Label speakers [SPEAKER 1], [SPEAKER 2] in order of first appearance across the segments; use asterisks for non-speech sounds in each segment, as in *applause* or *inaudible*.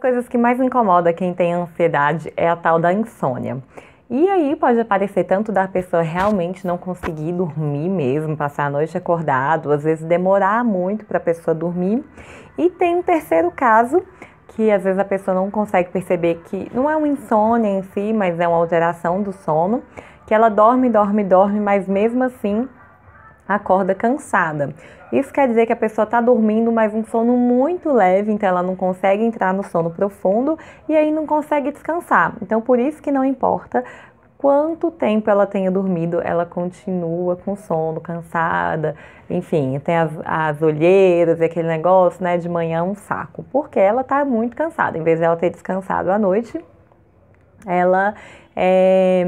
[SPEAKER 1] coisas que mais incomoda quem tem ansiedade é a tal da insônia. E aí pode aparecer tanto da pessoa realmente não conseguir dormir mesmo, passar a noite acordado, às vezes demorar muito para a pessoa dormir. E tem um terceiro caso, que às vezes a pessoa não consegue perceber que não é uma insônia em si, mas é uma alteração do sono, que ela dorme, dorme, dorme, mas mesmo assim acorda cansada. Isso quer dizer que a pessoa está dormindo, mas um sono muito leve, então ela não consegue entrar no sono profundo e aí não consegue descansar. Então, por isso que não importa quanto tempo ela tenha dormido, ela continua com sono, cansada, enfim, tem as, as olheiras e aquele negócio, né? De manhã é um saco, porque ela está muito cansada. Em vez de ela ter descansado à noite, ela é,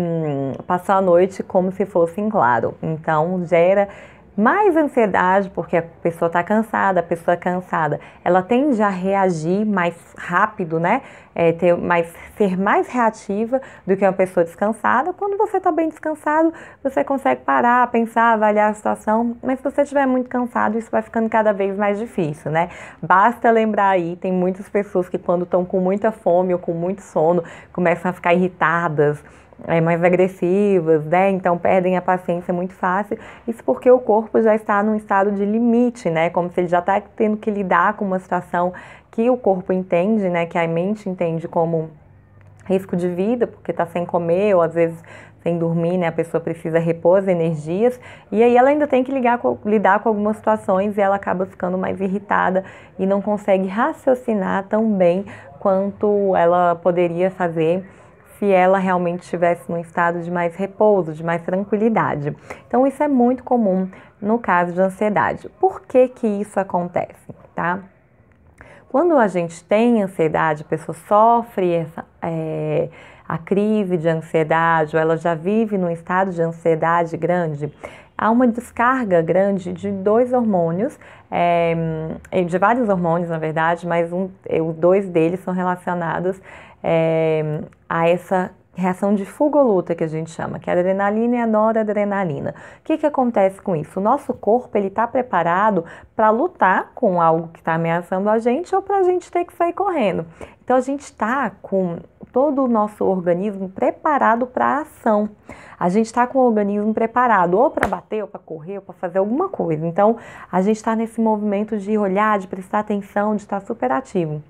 [SPEAKER 1] eh, passa a noite como se fosse em claro. Então gera mais ansiedade, porque a pessoa está cansada, a pessoa é cansada, ela tende a reagir mais rápido, né? É, ter mais, ser mais reativa do que uma pessoa descansada. Quando você está bem descansado, você consegue parar, pensar, avaliar a situação, mas se você estiver muito cansado, isso vai ficando cada vez mais difícil, né? Basta lembrar aí, tem muitas pessoas que quando estão com muita fome ou com muito sono, começam a ficar irritadas, é, mais agressivas, né? Então perdem a paciência muito fácil. Isso porque o corpo já está num estado de limite, né? Como se ele já está tendo que lidar com uma situação que o corpo entende, né? Que a mente entende como risco de vida, porque está sem comer ou às vezes sem dormir, né? A pessoa precisa repor as energias e aí ela ainda tem que ligar com, lidar com algumas situações e ela acaba ficando mais irritada e não consegue raciocinar tão bem quanto ela poderia fazer se ela realmente estivesse num estado de mais repouso, de mais tranquilidade. Então, isso é muito comum no caso de ansiedade. Por que, que isso acontece? Tá? Quando a gente tem ansiedade, a pessoa sofre essa, é, a crise de ansiedade, ou ela já vive num estado de ansiedade grande, há uma descarga grande de dois hormônios, é, de vários hormônios, na verdade, mas um, eh, os dois deles são relacionados é, a essa reação de fuga ou luta que a gente chama, que é a adrenalina e a noradrenalina. O que, que acontece com isso? O nosso corpo ele está preparado para lutar com algo que está ameaçando a gente ou para a gente ter que sair correndo. Então a gente está com todo o nosso organismo preparado para a ação. A gente está com o organismo preparado ou para bater, ou para correr, ou para fazer alguma coisa. Então, a gente está nesse movimento de olhar, de prestar atenção, de estar tá super ativo.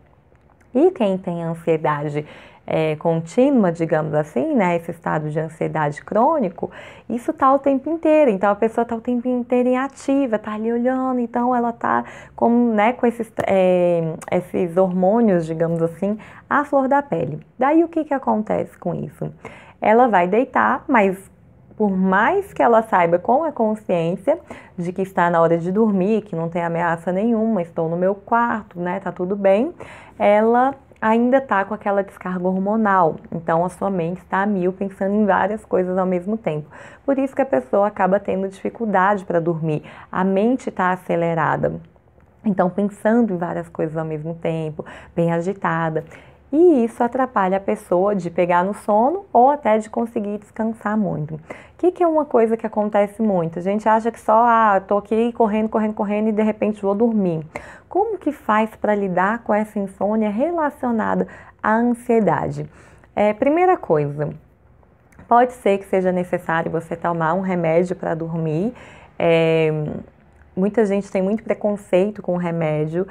[SPEAKER 1] E quem tem ansiedade é, contínua, digamos assim, né, esse estado de ansiedade crônico, isso tá o tempo inteiro. Então a pessoa tá o tempo inteiro inativa, tá ali olhando, então ela tá com, né, com esses, é, esses hormônios, digamos assim, à flor da pele. Daí o que que acontece com isso? Ela vai deitar, mas por mais que ela saiba com a consciência de que está na hora de dormir, que não tem ameaça nenhuma, estou no meu quarto, né, tá tudo bem, ela ainda está com aquela descarga hormonal. Então a sua mente está a mil pensando em várias coisas ao mesmo tempo. Por isso que a pessoa acaba tendo dificuldade para dormir. A mente está acelerada. Então, pensando em várias coisas ao mesmo tempo, bem agitada e isso atrapalha a pessoa de pegar no sono ou até de conseguir descansar muito. O que, que, é uma coisa que acontece muito? A gente acha que só, ah, tô aqui correndo, correndo, correndo e de repente vou dormir. Como que faz para lidar com essa insônia relacionada à ansiedade? É, primeira coisa, pode ser que seja necessário você tomar um remédio para dormir. É, muita gente tem muito preconceito com o remédio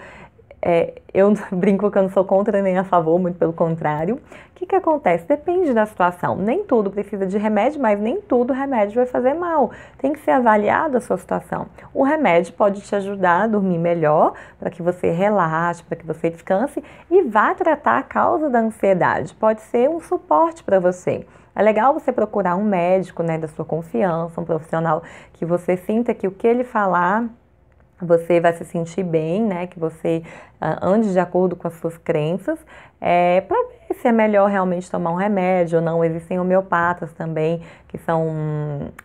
[SPEAKER 1] é, eu *laughs* brinco que eu não sou contra nem a favor, muito pelo contrário. O que, que acontece? Depende da situação. Nem tudo precisa de remédio, mas nem tudo remédio vai fazer mal. Tem que ser avaliada a sua situação. O remédio pode te ajudar a dormir melhor, para que você relaxe, para que você descanse e vá tratar a causa da ansiedade. Pode ser um suporte para você. É legal você procurar um médico né, da sua confiança, um profissional que você sinta que o que ele falar você vai se sentir bem, né? Que você ah, ande de acordo com as suas crenças, é, para ver se é melhor realmente tomar um remédio ou não. Existem homeopatas também, que são,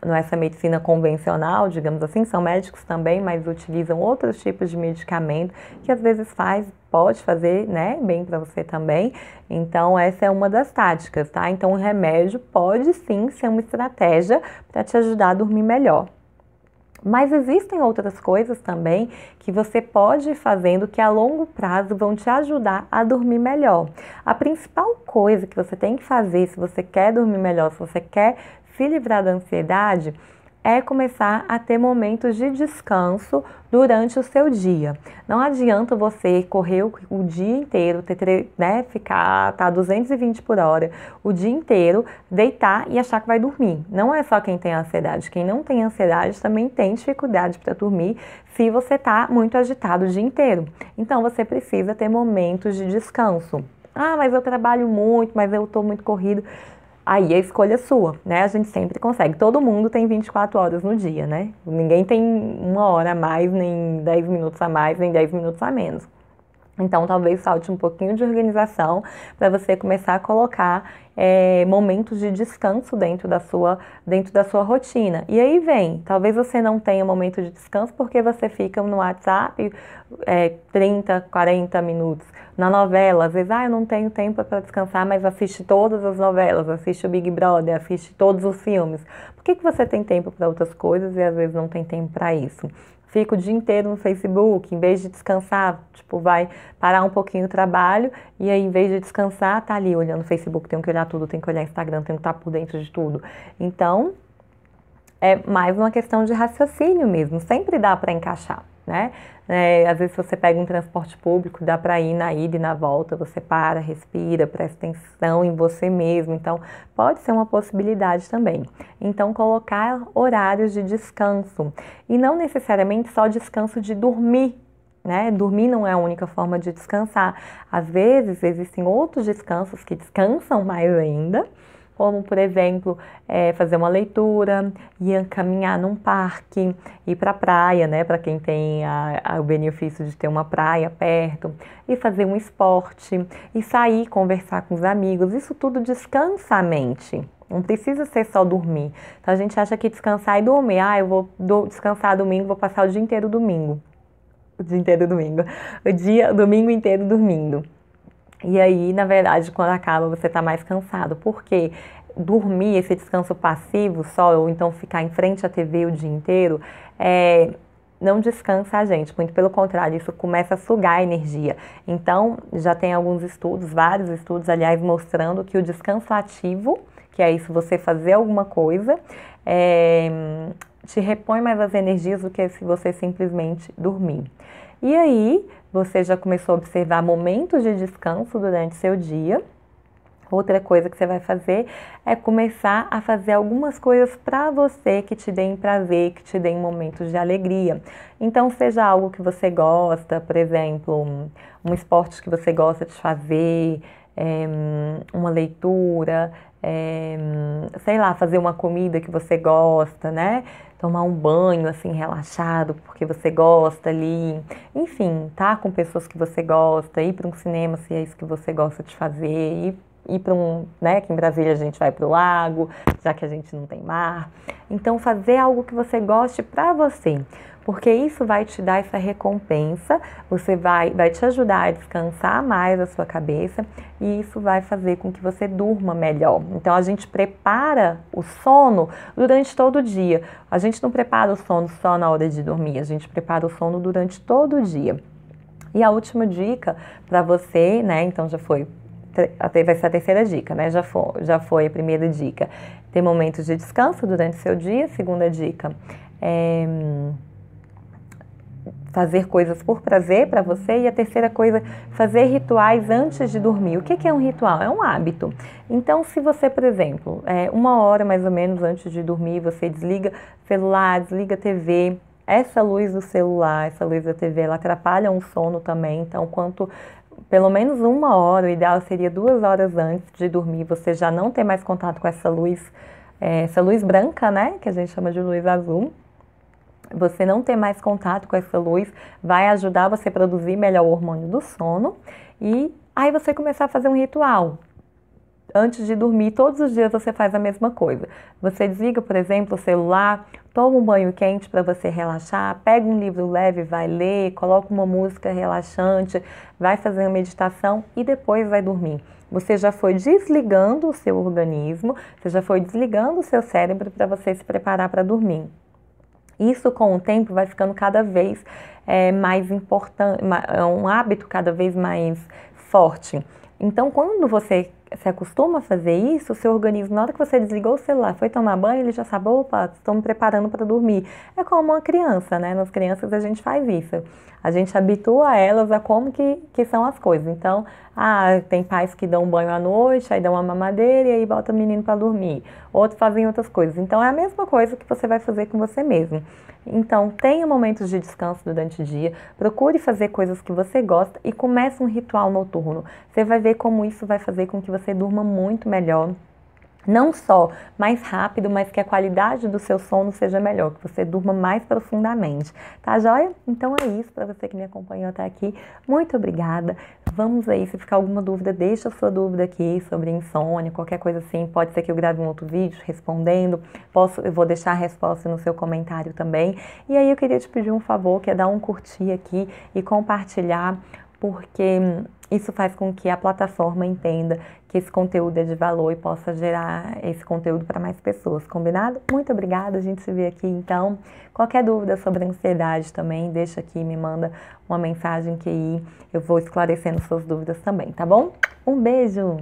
[SPEAKER 1] não é essa medicina convencional, digamos assim, são médicos também, mas utilizam outros tipos de medicamento que às vezes faz, pode fazer, né? Bem para você também. Então, essa é uma das táticas, tá? Então, o remédio pode sim ser uma estratégia para te ajudar a dormir melhor. Mas existem outras coisas também que você pode ir fazendo que a longo prazo vão te ajudar a dormir melhor. A principal coisa que você tem que fazer se você quer dormir melhor, se você quer se livrar da ansiedade, é começar a ter momentos de descanso durante o seu dia. Não adianta você correr o, dia inteiro, ter, né, ficar tá 220 por hora o dia inteiro, deitar e achar que vai dormir. Não é só quem tem ansiedade, quem não tem ansiedade também tem dificuldade para dormir se você está muito agitado o dia inteiro. Então você precisa ter momentos de descanso. Ah, mas eu trabalho muito, mas eu estou muito corrido aí a escolha é sua, né? A gente sempre consegue. Todo mundo tem 24 horas no dia, né? Ninguém tem uma hora a mais, nem 10 minutos a mais, nem 10 minutos a menos. Então, talvez falte um pouquinho de organização para você começar a colocar é, momentos de descanso dentro da, sua, dentro da sua rotina. E aí vem, talvez você não tenha momento de descanso porque você fica no WhatsApp é, 30, 40 minutos na novela. Às vezes, ah, eu não tenho tempo para descansar, mas assiste todas as novelas, assiste o Big Brother, assiste todos os filmes. Por que, que você tem tempo para outras coisas e às vezes não tem tempo para isso? Fica o dia inteiro no Facebook, em vez de descansar, tipo, vai parar um pouquinho o trabalho e aí, em vez de descansar, tá ali olhando o Facebook, tem que olhar tudo, tem que olhar Instagram, tem que estar tá por dentro de tudo. Então, é mais uma questão de raciocínio mesmo, sempre dá para encaixar né? É, às vezes você pega um transporte público, dá para ir na ida e na volta, você para, respira, presta atenção em você mesmo. Então, pode ser uma possibilidade também. Então, colocar horários de descanso. E não necessariamente só descanso de dormir, né? Dormir não é a única forma de descansar. Às vezes existem outros descansos que descansam mais ainda, como por exemplo é, fazer uma leitura, ir caminhar num parque, ir para a praia, né, para quem tem a, a, o benefício de ter uma praia perto, e fazer um esporte, e sair conversar com os amigos, isso tudo descansa a mente. Não precisa ser só dormir. Então a gente acha que descansar e dormir, ah, eu vou do, descansar domingo, vou passar o dia inteiro domingo. O dia inteiro domingo. O dia, domingo inteiro dormindo. E aí, na verdade, quando acaba, você está mais cansado. porque Dormir, esse descanso passivo só, ou então ficar em frente à TV o dia inteiro, é, não descansa a gente, muito pelo contrário, isso começa a sugar a energia. Então, já tem alguns estudos, vários estudos, aliás, mostrando que o descanso ativo, que é isso, você fazer alguma coisa, é, te repõe mais as energias do que se você simplesmente dormir. E aí, você já começou a observar momentos de descanso durante seu dia. Outra coisa que você vai fazer é começar a fazer algumas coisas para você que te deem prazer, que te deem momentos de alegria. Então, seja algo que você gosta, por exemplo, um, esporte que você gosta de fazer, é, uma leitura, é, sei lá, fazer uma comida que você gosta, né? tomar um banho assim relaxado, porque você gosta ali, enfim, tá com pessoas que você gosta, ir para um cinema se é isso que você gosta de fazer, ir, ir para um, né, que em Brasília a gente vai para o lago, já que a gente não tem mar. Então fazer algo que você goste para você porque isso vai te dar essa recompensa, você vai, vai te ajudar a descansar mais a sua cabeça e isso vai fazer com que você durma melhor. Então a gente prepara o sono durante todo o dia. A gente não prepara o sono só na hora de dormir, a gente prepara o sono durante todo o dia. E a última dica para você, né? Então já foi vai ser a terceira dica, né? Já foi, já foi a primeira dica. Tem momentos de descanso durante seu dia. Segunda dica, é, fazer coisas por prazer para você. E a terceira coisa, fazer rituais antes de dormir. O que é um ritual? É um hábito. Então, se você, por exemplo, é, uma hora mais ou menos antes de dormir, você desliga celular, desliga TV, essa luz do celular, essa luz da TV, ela atrapalha um sono também. Então, quanto pelo menos uma hora, o ideal seria duas horas antes de dormir, você já não ter mais contato com essa luz, é, essa luz branca, né? Que a gente chama de luz azul. Você não ter mais contato com essa luz vai ajudar você a produzir melhor o hormônio do sono e aí você começar a fazer um ritual. Antes de dormir, todos os dias você faz a mesma coisa. Você desliga, por exemplo, o celular, toma um banho quente para você relaxar, pega um livro leve, vai ler, coloca uma música relaxante, vai fazer uma meditação e depois vai dormir. Você já foi desligando o seu organismo, você já foi desligando o seu cérebro para você se preparar para dormir. Isso com o tempo vai ficando cada vez é, mais importante, é um hábito cada vez mais forte. Então, quando você se acostuma a fazer isso, o seu organismo, na hora que você desligou o celular, foi tomar banho, ele já sabe, opa, estou me preparando para dormir. É como uma criança, né? Nas crianças a gente faz isso. A gente habitua elas a como que, que são as coisas. Então, ah, tem pais que dão banho à noite, aí dão uma mamadeira e aí bota o menino para dormir. Outros fazem outras coisas. Então, é a mesma coisa que você vai fazer com você mesmo. Então, tenha momentos de descanso durante o dia, procure fazer coisas que você gosta e comece um ritual noturno. Você vai ver como isso vai fazer com que você durma muito melhor. Não só mais rápido, mas que a qualidade do seu sono seja melhor, que você durma mais profundamente. Tá joia? Então é isso para você que me acompanhou até aqui. Muito obrigada. Vamos aí, se ficar alguma dúvida, deixa a sua dúvida aqui sobre insônia, qualquer coisa assim. Pode ser que eu grave um outro vídeo respondendo. Posso, eu vou deixar a resposta no seu comentário também. E aí eu queria te pedir um favor, que é dar um curtir aqui e compartilhar porque isso faz com que a plataforma entenda que esse conteúdo é de valor e possa gerar esse conteúdo para mais pessoas, combinado? Muito obrigada, a gente se vê aqui então. Qualquer dúvida sobre ansiedade também, deixa aqui, me manda uma mensagem que eu vou esclarecendo suas dúvidas também, tá bom? Um beijo!